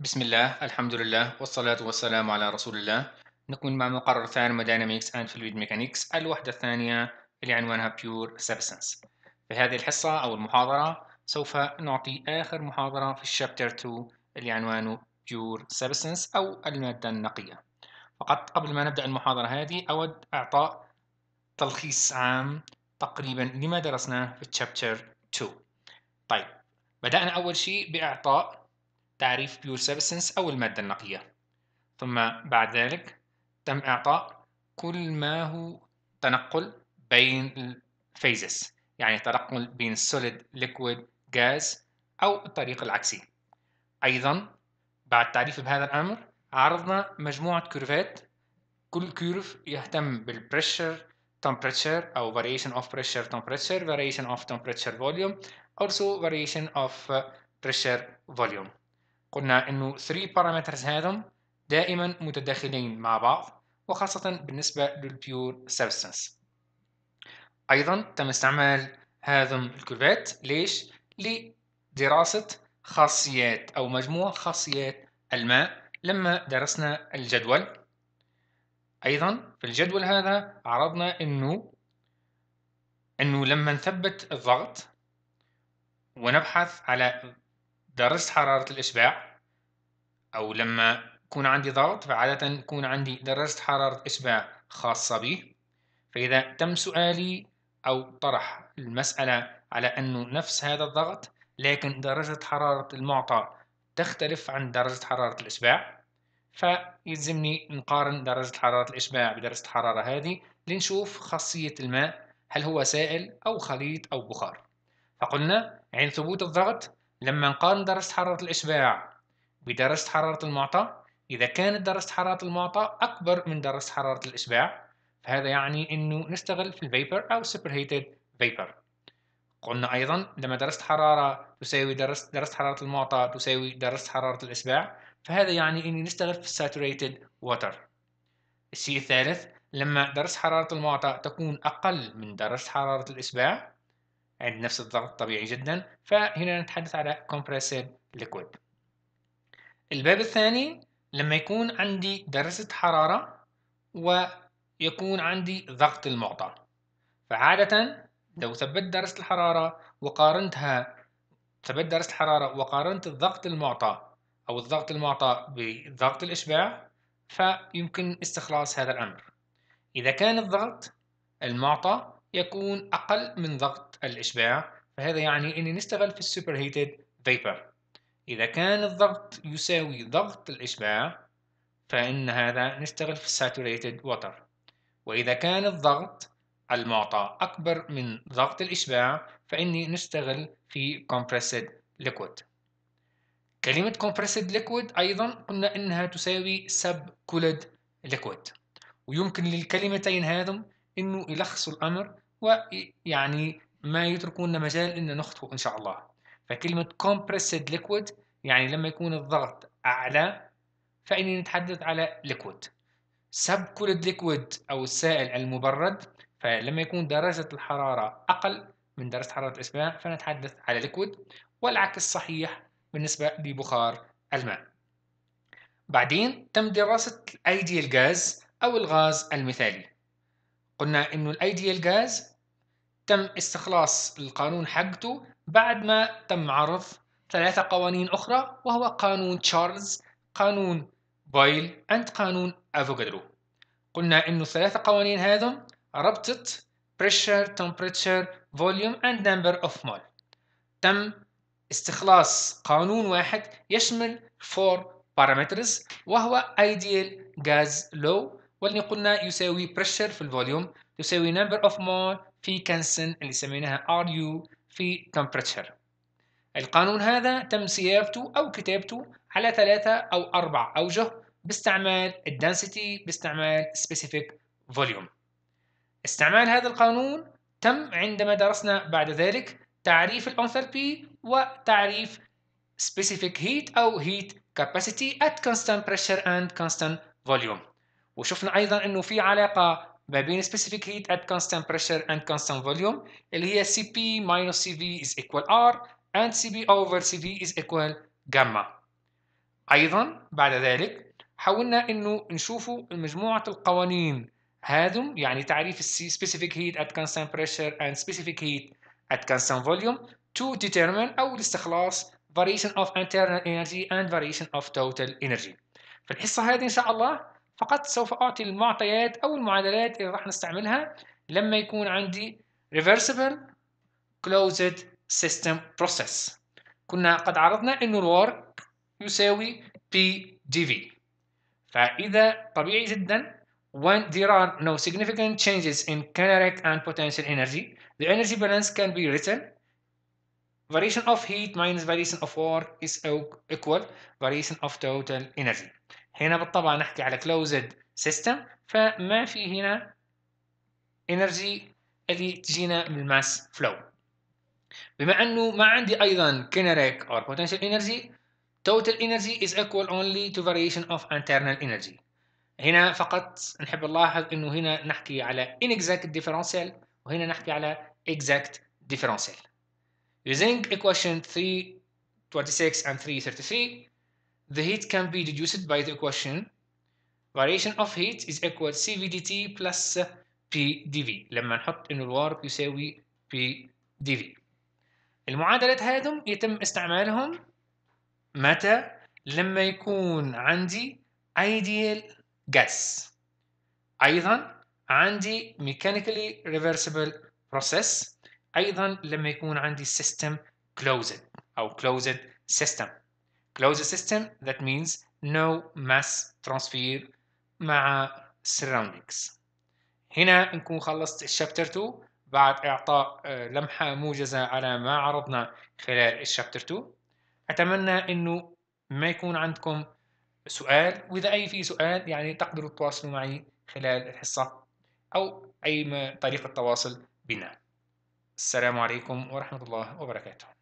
بسم الله الحمد لله والصلاة والسلام على رسول الله نكون مع مقرر ثاني مداينامكس اند فلويد ميكانيكس الوحدة الثانية اللي عنوانها Pure Substance في هذه الحصة أو المحاضرة سوف نعطي آخر محاضرة في الشابتر 2 اللي عنوانه Pure Substance أو المادة النقية فقط قبل ما نبدأ المحاضرة هذه أود إعطاء تلخيص عام تقريبا لما درسناه في الشابتر 2 طيب بدأنا أول شيء بإعطاء تعريف pure substance أو المادة النقية ثم بعد ذلك تم إعطاء كل ما هو تنقل بين phases يعني تنقل بين solid liquid gas أو الطريق العكسي أيضا بعد تعريف بهذا الأمر عرضنا مجموعة كيرفات كل كيرف يهتم بالبريشر temperature أو variation of pressure temperature variation of temperature volume also variation of pressure volume قلنا انه 3 بارامترز هذم دائما متداخلين مع بعض وخاصة بالنسبة للبيور substance أيضا تم استعمال هذم الكوفات ليش؟ لدراسة خاصيات أو مجموع خاصيات الماء لما درسنا الجدول أيضا في الجدول هذا عرضنا أنه أنه لما نثبت الضغط ونبحث على درجة حرارة الإشباع أو لما يكون عندي ضغط فعادة يكون عندي درجة حرارة إشباع خاصة بي فإذا تم سؤالي أو طرح المسألة على أنه نفس هذا الضغط لكن درجة حرارة المعطى تختلف عن درجة حرارة الإشباع فيلزمني نقارن درجة حرارة الإشباع بدرجة الحرارة هذه لنشوف خاصية الماء هل هو سائل أو خليط أو بخار فقلنا عند ثبوت الضغط لما نقارن درجة حرارة الإشباع بدرجة حرارة المعطى إذا كانت درجة حرارة المعطى أكبر من درجة حرارة الإشباع فهذا يعني إنه نشتغل في الفيبر أو سوبر هيتد فيبر قلنا أيضا لما درجة حرارة تساوي درجة حرارة المعطى تساوي درجة حرارة الإشباع فهذا يعني إني نشتغل في saturated water الشيء الثالث لما درجة حرارة المعطى تكون أقل من درجة حرارة الإشباع عند نفس الضغط طبيعي جدا فهنا نتحدث على compressive liquid الباب الثاني لما يكون عندي درجة حرارة ويكون عندي ضغط المعطى فعادة لو ثبت درجة الحرارة وقارنتها ثبت درجة الحرارة وقارنت الضغط المعطى أو الضغط المعطى بضغط الإشباع فيمكن استخلاص هذا الأمر إذا كان الضغط المعطى يكون أقل من ضغط الإشباع فهذا يعني أني نستغل في السوبر هيتد فيبر إذا كان الضغط يساوي ضغط الإشباع فإن هذا نشتغل في saturated water وإذا كان الضغط المعطى أكبر من ضغط الإشباع فإني نشتغل في compressed liquid كلمة compressed liquid أيضا قلنا إنها تساوي subcooled liquid ويمكن للكلمتين هذم إنه يلخصوا الأمر ويعني ما يتركون مجال ان نخطو ان شاء الله فكلمة compressed liquid يعني لما يكون الضغط اعلى فاني نتحدث على liquid subcooled liquid او السائل المبرد فلما يكون درجة الحرارة اقل من درجة حرارة الاسماء فنتحدث على ليكويد والعكس صحيح بالنسبة لبخار الماء بعدين تم دراسة الأيديال جاز أو الغاز المثالي قلنا أن الأيديال جاز تم استخلاص القانون حقته بعد ما تم عرض ثلاثة قوانين أخرى وهو قانون تشارلز قانون بايل عند قانون أفوغادرو قلنا إنه الثلاثة قوانين هذم ربطت pressure, temperature, volume and number of mole تم استخلاص قانون واحد يشمل four parameters وهو ideal gas law واللي قلنا يساوي pressure في الفوليوم يساوي number of mole في كنسن اللي سميناها RU في temperature القانون هذا تم صياغته أو كتابته على ثلاثة أو أربع أوجه باستعمال الدنسيتي باستعمال specific volume استعمال هذا القانون تم عندما درسنا بعد ذلك تعريف الأنثالبي وتعريف specific heat أو heat capacity at constant pressure and constant volume وشفنا أيضا أنه في علاقة ما بين specific heat at constant pressure and constant volume اللي هي Cp minus Cv is equal R and Cp over Cv is equal gamma أيضا بعد ذلك حاولنا أنه نشوفوا مجموعة القوانين هادم يعني تعريف specific heat at constant pressure and specific heat at constant volume to determine أو لاستخلاص variation of internal energy and variation of total energy في الحصة هذه إن شاء الله فقط سوف أعطي المعطيات أو المعادلات اللي راح نستعملها لما يكون عندي reversible closed system process كنا قد عرضنا أن الورك يساوي PDV فإذا طبيعي جدا when there are no significant changes in kinetic and potential energy the energy balance can be written variation of heat minus variation of work is equal variation of total energy هنا بالطبع نحكي على closed system فما في هنا energy اللي تجينا من الماس فلو بما انه ما عندي ايضا kinetic or potential energy total energy is equal only to variation of internal energy هنا فقط نحب نلاحظ انه هنا نحكي على inexact differential وهنا نحكي على exact differential using equation 326 and 333 The heat can be deduced by the equation variation of heat is equal CV dt plus P dV لما نحط انه الورق يساوي P dV المعادلات هادم يتم استعمالهم متى لما يكون عندي ideal gas ايضا عندي mechanically reversible process ايضا لما يكون عندي system closed او closed system Close system that means no mass transfer مع surroundings هنا نكون خلصت الشابتر 2 بعد إعطاء آه، لمحة موجزة على ما عرضنا خلال الشابتر 2 أتمنى أنه ما يكون عندكم سؤال وإذا أي في سؤال يعني تقدروا تتواصلوا معي خلال الحصة أو أي طريقة تواصل بنا السلام عليكم ورحمة الله وبركاته